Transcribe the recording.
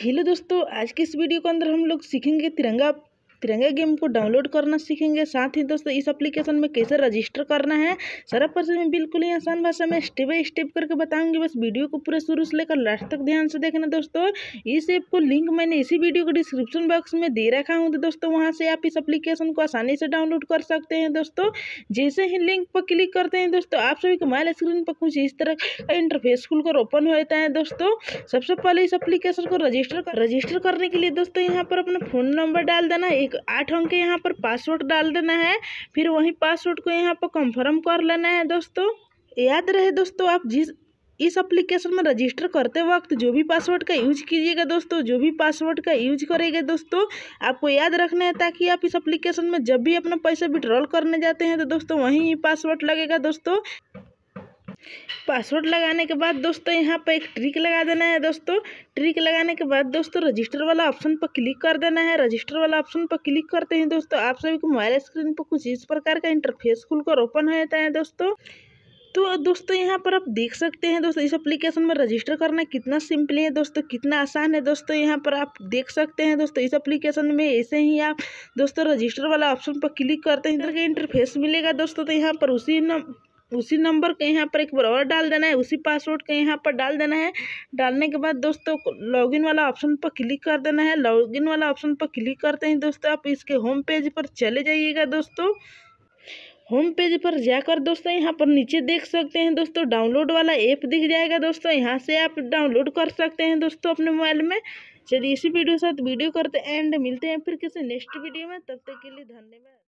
hello दोस्तों आज के इस वीडियो के अंदर हम लोग सीखेंगे तिरंगा तिरंगे गेम को डाउनलोड करना सीखेंगे साथ ही दोस्तों इस एप्लीकेशन में कैसे रजिस्टर करना है सारा प्रोसेस में बिल्कुल ही आसान भाषा में स्टेप बाई स्टेप करके बताऊंगी बस वीडियो को पूरा शुरू से लेकर लास्ट तक ध्यान से देखना दोस्तों इस ऐप को लिंक मैंने इसी वीडियो को डिस्क्रिप्शन बॉक्स में दे रखा हूँ तो दोस्तों वहाँ से आप इस अप्लीकेशन को आसानी से डाउनलोड कर सकते हैं दोस्तों जैसे ही लिंक पर क्लिक करते हैं दोस्तों आप सभी के मोबाइल स्क्रीन पर कुछ इस तरह का इंटरफेस खुलकर ओपन हो जाता है दोस्तों सबसे पहले इस अप्लीकेशन को रजिस्टर कर रजिस्टर करने के लिए दोस्तों यहाँ पर अपना फ़ोन नंबर डाल देना एक एक आठ अंक के यहाँ पर पासवर्ड डाल देना है फिर वही पासवर्ड को यहाँ पर कंफर्म कर लेना है दोस्तों याद रहे दोस्तों आप जिस इस एप्लीकेशन में रजिस्टर करते वक्त जो भी पासवर्ड का यूज कीजिएगा दोस्तों जो भी पासवर्ड का यूज करेगा दोस्तों आपको याद रखना है ताकि आप इस एप्लीकेशन में जब भी अपना पैसा विड्रॉल करने जाते हैं तो दोस्तों वहीं पासवर्ड लगेगा दोस्तों पासवर्ड लगाने के बाद दोस्तों यहाँ पर एक ट्रिक लगा देना है दोस्तों ट्रिक लगाने के बाद दोस्तों रजिस्टर वाला ऑप्शन पर क्लिक कर देना है रजिस्टर वाला ऑप्शन पर क्लिक करते हैं दोस्तों आप सभी को मोबाइल स्क्रीन पर कुछ इस प्रकार का इंटरफेस खुलकर ओपन हो जाता है दोस्तों तो दोस्तों यहाँ पर आप देख सकते हैं दोस्तों इस एप्लीकेशन में रजिस्टर करना कितना सिंपली है दोस्तों कितना आसान है दोस्तों यहाँ पर आप देख सकते हैं दोस्तों इस एप्लीकेशन में ऐसे ही आप दोस्तों रजिस्टर वाला ऑप्शन पर क्लिक करते हैं इधर का इंटरफेस मिलेगा दोस्तों तो यहाँ पर उसी न उसी नंबर के यहाँ पर एक बार और डाल देना है उसी पासवर्ड के यहाँ पर डाल देना है डालने के बाद दोस्तों लॉगिन वाला ऑप्शन पर क्लिक कर देना है लॉगिन वाला ऑप्शन पर क्लिक करते ही दोस्तों आप इसके होम पेज पर चले जाइएगा दोस्तों होम पेज पर जाकर दोस्तों यहाँ पर नीचे देख सकते हैं दोस्तों डाउनलोड वाला ऐप दिख जाएगा दोस्तों यहाँ से आप डाउनलोड कर सकते हैं दोस्तों अपने मोबाइल में चलिए इसी वीडियो के साथ वीडियो करते हैं एंड मिलते हैं फिर किसी नेक्स्ट वीडियो में तब तक के लिए धन्यवाद